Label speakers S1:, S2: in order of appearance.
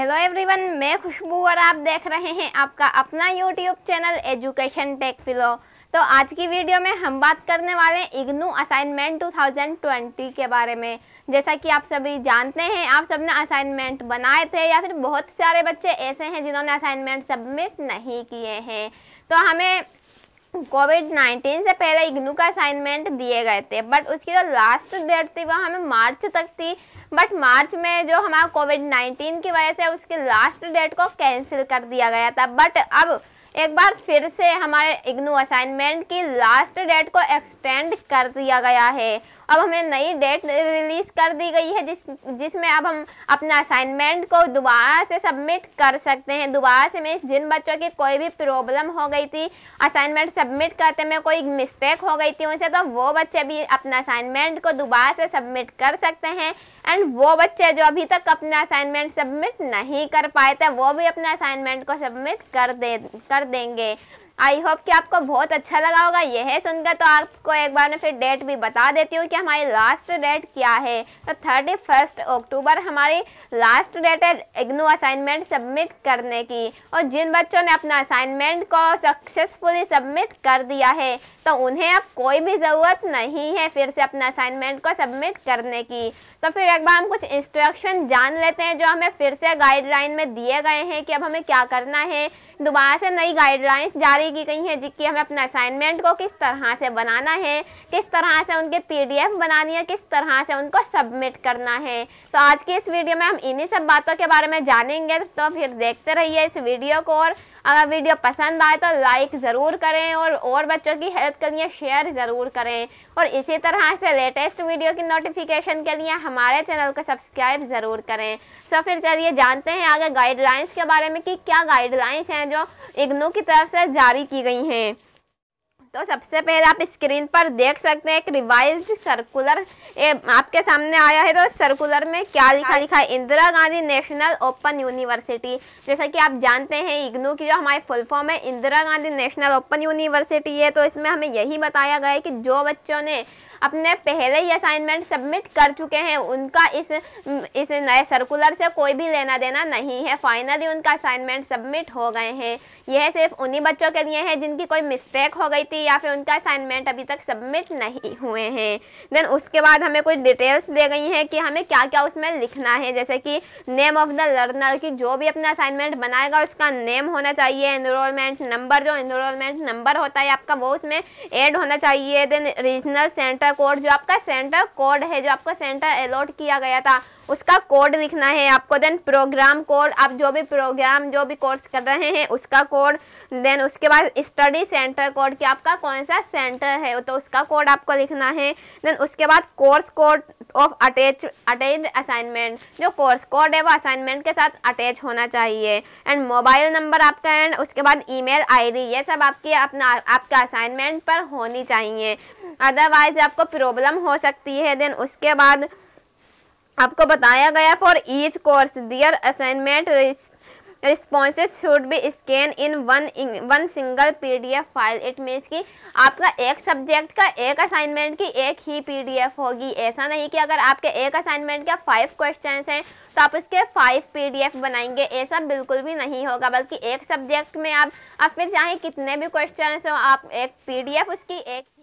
S1: Hello everyone मैं खुशबू और आप देख रहे हैं आपका अपना YouTube channel education tech philo तो आज की वीडियो में हम बात करने वाले हैं इग्नू असाइनमेंट 2020 के बारे में जैसा कि आप सभी जानते हैं आप सबने असाइनमेंट बनाए थे या फिर बहुत सारे बच्चे ऐसे हैं जिन्होंने असाइनमेंट सबमिट नहीं किए हैं तो हमें कोविड 19 से पहले इग्नू का असाइनमेंट दिए गए थे बट उसकी जो लास्ट डेट थी वह हमें मार्च तक थी बट मार्च में जो हमारा कोविड 19 की वजह से उसकी लास्ट डेट को कैंसिल कर दिया गया था बट अब एक बार फिर से हमारे इग्नू असाइनमेंट की लास्ट डेट को एक्सटेंड कर दिया गया है अब हमें नई डेट रिलीज कर दी गई है जिस जिसमें अब हम अपना असाइनमेंट को दोबारा से सबमिट कर सकते हैं दोबारा से मैं जिन बच्चों की कोई भी प्रॉब्लम हो गई थी असाइनमेंट सबमिट करते में कोई मिस्टेक हो गई थी उनसे तो वो बच्चे भी अपना असाइनमेंट को दोबारा से सबमिट कर सकते हैं एंड वो बच्चे जो अभी तक अपना असाइनमेंट सबमिट नहीं कर पाए थे वो भी अपना असाइनमेंट को सबमिट कर दे कर देंगे आई होप कि आपको बहुत अच्छा लगा होगा यह है सुनकर तो आपको एक बार मैं फिर डेट भी बता देती हूँ कि हमारी लास्ट डेट क्या है तो थर्टी फर्स्ट अक्टूबर हमारी लास्ट डेट है इग्नू असाइनमेंट सबमिट करने की और जिन बच्चों ने अपना असाइनमेंट को सक्सेसफुली सबमिट कर दिया है तो उन्हें अब कोई भी ज़रूरत नहीं है फिर से अपना असाइनमेंट को सबमिट करने की तो फिर एक बार हम कुछ इंस्ट्रक्शन जान लेते हैं जो हमें फिर से गाइडलाइन में दिए गए हैं कि अब हमें क्या करना है दोबारा से नई गाइडलाइंस जारी बताई गई गई हैं जिसकी हमें अपना असाइनमेंट को किस तरह से बनाना है किस तरह से उनके पीडीएफ बनानी है किस तरह से उनको सबमिट करना है तो आज की इस वीडियो में हम इन्हीं सब बातों के बारे में जानेंगे तो फिर देखते रहिए इस वीडियो को और अगर वीडियो पसंद आए तो लाइक ज़रूर करें और और बच्चों की हेल्प के लिए शेयर ज़रूर करें और इसी तरह से लेटेस्ट वीडियो की नोटिफिकेशन के लिए हमारे चैनल को सब्सक्राइब ज़रूर करें तो फिर चलिए जानते हैं आगे गाइडलाइंस के बारे में कि क्या गाइडलाइंस हैं जो इग्नू की तरफ से जारी की गई हैं तो सबसे पहले आप स्क्रीन पर देख सकते हैं एक रिवाइज सर्कुलर ए, आपके सामने आया है तो सर्कुलर में क्या लिखा हाँ। लिखा है Indira Gandhi national open university जैसा कि आप जानते हैं इग्नू की जो हमारी फुल फॉर्म है Indira Gandhi national open university है तो इसमें हमें यही बताया गया है कि जो बच्चों ने अपने पहले ही असाइनमेंट सबमिट कर चुके हैं उनका इस इस नए सर्कुलर से कोई भी लेना देना नहीं है फाइनली उनका असाइनमेंट सबमिट हो गए हैं यह सिर्फ उन्हीं बच्चों के लिए है जिनकी कोई मिस्टेक हो गई थी या फिर उनका असाइनमेंट अभी तक सबमिट नहीं हुए हैं देन उसके बाद हमें कुछ डिटेल्स दे गई हैं कि हमें क्या क्या उसमें लिखना है जैसे कि नेम ऑफ द लर्नर की जो भी अपना असाइनमेंट बनाएगा उसका नेम होना चाहिए एनरोलमेंट नंबर जो एनरोलमेंट नंबर होता है आपका वो उसमें ऐड होना चाहिए then regional centre centre code जो आपका सेंटर कोड है जो आपका सेंटर अलॉट किया गया था उसका कोड लिखना है आपको देन प्रोग्राम कोड आप जो भी प्रोग्राम जो भी कोर्स कर रहे हैं उसका कोड देन उसके बाद स्टडी सेंटर कोड कि आपका कौन सा सेंटर है तो उसका कोड आपको लिखना है देन उसके बाद course code of attach attach assignment जो कोर्स कोड है वो असाइनमेंट के साथ अटैच होना चाहिए एंड मोबाइल नंबर आपका एंड उसके बाद ईमेल आईडी ये सब आपकी अपना आपका असाइनमेंट पर होनी चाहिए अदरवाइज आपको प्रॉब्लम हो सकती है देन उसके बाद आपको बताया गया for each course their assignment responses should be scanned in one one single PDF file it means कि आपका एक सब्जेक्ट का एक असाइनमेंट की एक ही पीडीएफ होगी ऐसा नहीं कि अगर आपके एक असाइनमेंट के फाइव क्वेश्चंस हैं तो आप उसके फाइव पीडीएफ बनाएंगे ऐसा बिल्कुल भी नहीं होगा बल्कि एक सब्जेक्ट में आप आप फिर चाहे कितने भी क्वेश्चन हो आप एक एफ उसकी एक